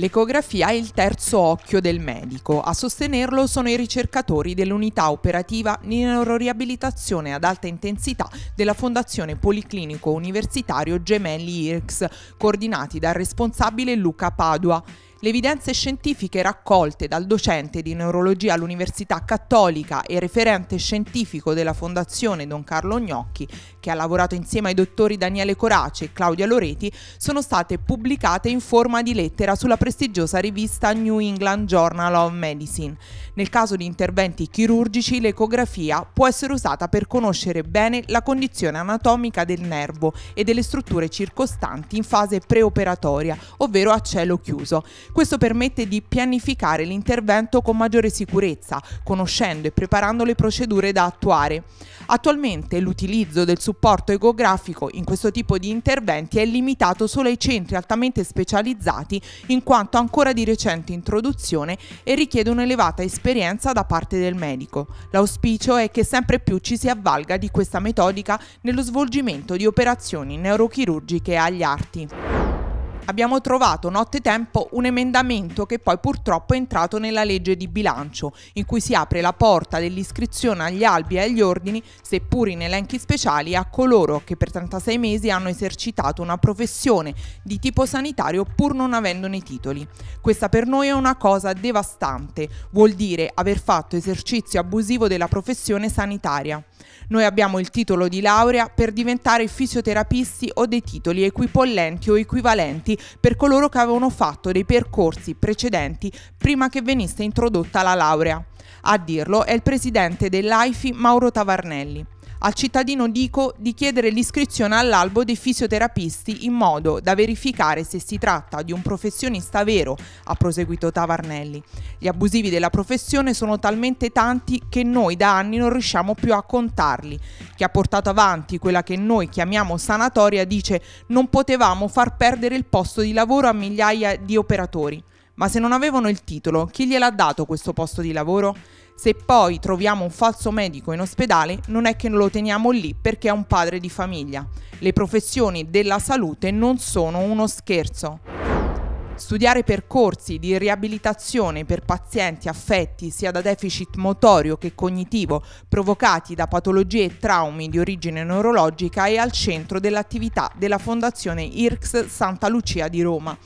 L'ecografia è il terzo occhio del medico. A sostenerlo sono i ricercatori dell'unità operativa neuroriabilitazione ad alta intensità della Fondazione Policlinico Universitario Gemelli IRCS, coordinati dal responsabile Luca Padua. Le evidenze scientifiche raccolte dal docente di neurologia all'Università Cattolica e referente scientifico della Fondazione Don Carlo Gnocchi, che ha lavorato insieme ai dottori Daniele Corace e Claudia Loreti, sono state pubblicate in forma di lettera sulla prestigiosa rivista New England Journal of Medicine. Nel caso di interventi chirurgici, l'ecografia può essere usata per conoscere bene la condizione anatomica del nervo e delle strutture circostanti in fase preoperatoria, ovvero a cielo chiuso. Questo permette di pianificare l'intervento con maggiore sicurezza, conoscendo e preparando le procedure da attuare. Attualmente l'utilizzo del supporto ecografico in questo tipo di interventi è limitato solo ai centri altamente specializzati in quanto ancora di recente introduzione e richiede un'elevata esperienza da parte del medico. L'auspicio è che sempre più ci si avvalga di questa metodica nello svolgimento di operazioni neurochirurgiche agli arti abbiamo trovato nottetempo un emendamento che poi purtroppo è entrato nella legge di bilancio, in cui si apre la porta dell'iscrizione agli albi e agli ordini, seppur in elenchi speciali, a coloro che per 36 mesi hanno esercitato una professione di tipo sanitario pur non avendone i titoli. Questa per noi è una cosa devastante, vuol dire aver fatto esercizio abusivo della professione sanitaria. Noi abbiamo il titolo di laurea per diventare fisioterapisti o dei titoli equipollenti o equivalenti per coloro che avevano fatto dei percorsi precedenti prima che venisse introdotta la laurea. A dirlo è il presidente dell'AIFI Mauro Tavarnelli. Al cittadino dico di chiedere l'iscrizione all'albo dei fisioterapisti in modo da verificare se si tratta di un professionista vero, ha proseguito Tavarnelli. Gli abusivi della professione sono talmente tanti che noi da anni non riusciamo più a contarli. Chi ha portato avanti quella che noi chiamiamo sanatoria dice non potevamo far perdere il posto di lavoro a migliaia di operatori. Ma se non avevano il titolo, chi gliel'ha dato questo posto di lavoro? Se poi troviamo un falso medico in ospedale, non è che lo teniamo lì perché è un padre di famiglia. Le professioni della salute non sono uno scherzo. Studiare percorsi di riabilitazione per pazienti affetti sia da deficit motorio che cognitivo provocati da patologie e traumi di origine neurologica è al centro dell'attività della Fondazione IRCS Santa Lucia di Roma.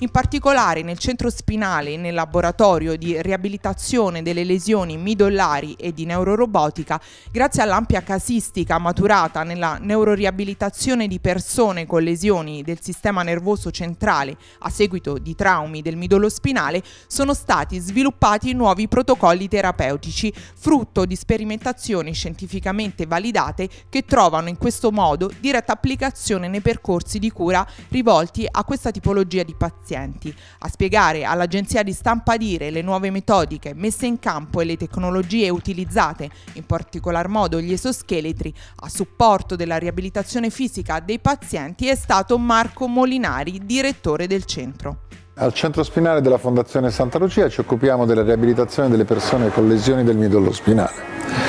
In particolare nel centro spinale e nel laboratorio di riabilitazione delle lesioni midollari e di neurorobotica, grazie all'ampia casistica maturata nella neuroriabilitazione di persone con lesioni del sistema nervoso centrale a seguito di traumi del midollo spinale, sono stati sviluppati nuovi protocolli terapeutici, frutto di sperimentazioni scientificamente validate che trovano in questo modo diretta applicazione nei percorsi di cura rivolti a questa tipologia di pazienti pazienti, a spiegare all'agenzia di stampa dire le nuove metodiche messe in campo e le tecnologie utilizzate, in particolar modo gli esoscheletri, a supporto della riabilitazione fisica dei pazienti è stato Marco Molinari, direttore del centro. Al centro spinale della Fondazione Santa Lucia ci occupiamo della riabilitazione delle persone con lesioni del midollo spinale.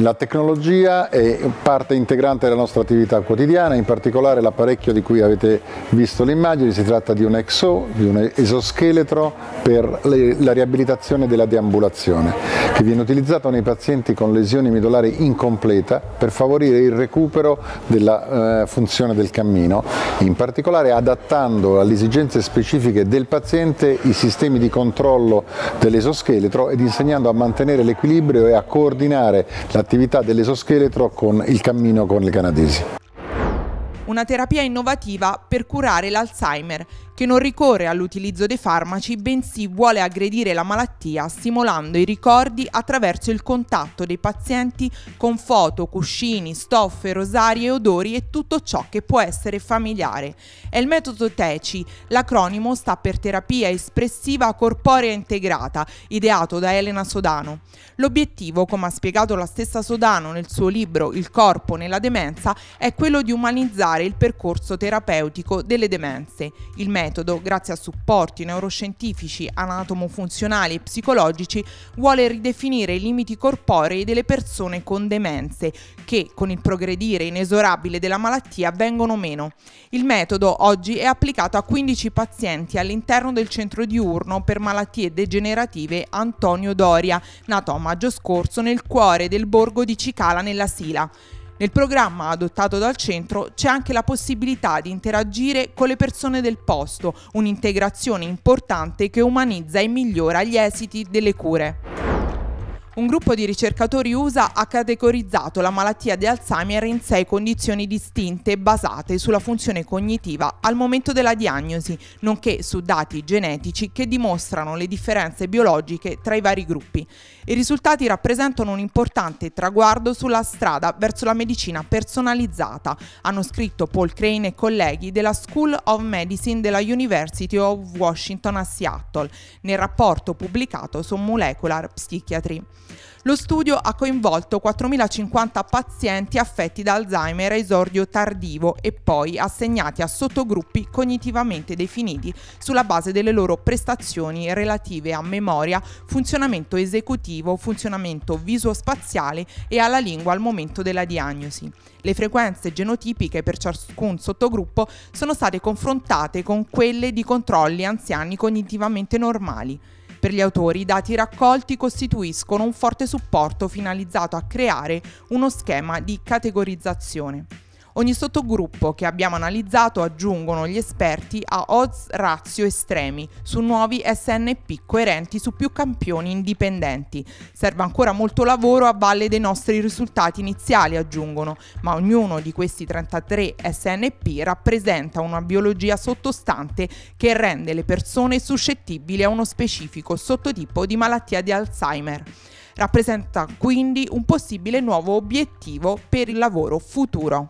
La tecnologia è parte integrante della nostra attività quotidiana, in particolare l'apparecchio di cui avete visto le immagini, si tratta di un EXO, di un esoscheletro per la riabilitazione della deambulazione, che viene utilizzato nei pazienti con lesioni midolari incompleta per favorire il recupero della eh, funzione del cammino, in particolare adattando alle esigenze specifiche del paziente i sistemi di controllo dell'esoscheletro ed insegnando a mantenere l'equilibrio e a coordinare la l'attività dell'esoscheletro con il cammino con le canadesi. Una terapia innovativa per curare l'Alzheimer che non ricorre all'utilizzo dei farmaci, bensì vuole aggredire la malattia stimolando i ricordi attraverso il contatto dei pazienti con foto, cuscini, stoffe, rosarie, odori e tutto ciò che può essere familiare. È il metodo TECI, l'acronimo sta per terapia espressiva corporea integrata, ideato da Elena Sodano. L'obiettivo, come ha spiegato la stessa Sodano nel suo libro Il corpo nella demenza, è quello di umanizzare il percorso terapeutico delle demenze. Il metodo metodo, grazie a supporti neuroscientifici, anatomofunzionali e psicologici, vuole ridefinire i limiti corporei delle persone con demenze, che con il progredire inesorabile della malattia vengono meno. Il metodo oggi è applicato a 15 pazienti all'interno del centro diurno per malattie degenerative Antonio Doria, nato a maggio scorso nel cuore del borgo di Cicala nella Sila. Nel programma adottato dal centro c'è anche la possibilità di interagire con le persone del posto, un'integrazione importante che umanizza e migliora gli esiti delle cure un gruppo di ricercatori USA ha categorizzato la malattia di Alzheimer in sei condizioni distinte basate sulla funzione cognitiva al momento della diagnosi, nonché su dati genetici che dimostrano le differenze biologiche tra i vari gruppi. I risultati rappresentano un importante traguardo sulla strada verso la medicina personalizzata, hanno scritto Paul Crane e colleghi della School of Medicine della University of Washington a Seattle, nel rapporto pubblicato su Molecular Psychiatry. Lo studio ha coinvolto 4.050 pazienti affetti da Alzheimer a esordio tardivo e poi assegnati a sottogruppi cognitivamente definiti sulla base delle loro prestazioni relative a memoria, funzionamento esecutivo, funzionamento visuospaziale e alla lingua al momento della diagnosi. Le frequenze genotipiche per ciascun sottogruppo sono state confrontate con quelle di controlli anziani cognitivamente normali. Per gli autori i dati raccolti costituiscono un forte supporto finalizzato a creare uno schema di categorizzazione. Ogni sottogruppo che abbiamo analizzato aggiungono gli esperti a odds ratio estremi su nuovi SNP coerenti su più campioni indipendenti. Serve ancora molto lavoro a valle dei nostri risultati iniziali, aggiungono, ma ognuno di questi 33 SNP rappresenta una biologia sottostante che rende le persone suscettibili a uno specifico sottotipo di malattia di Alzheimer rappresenta quindi un possibile nuovo obiettivo per il lavoro futuro.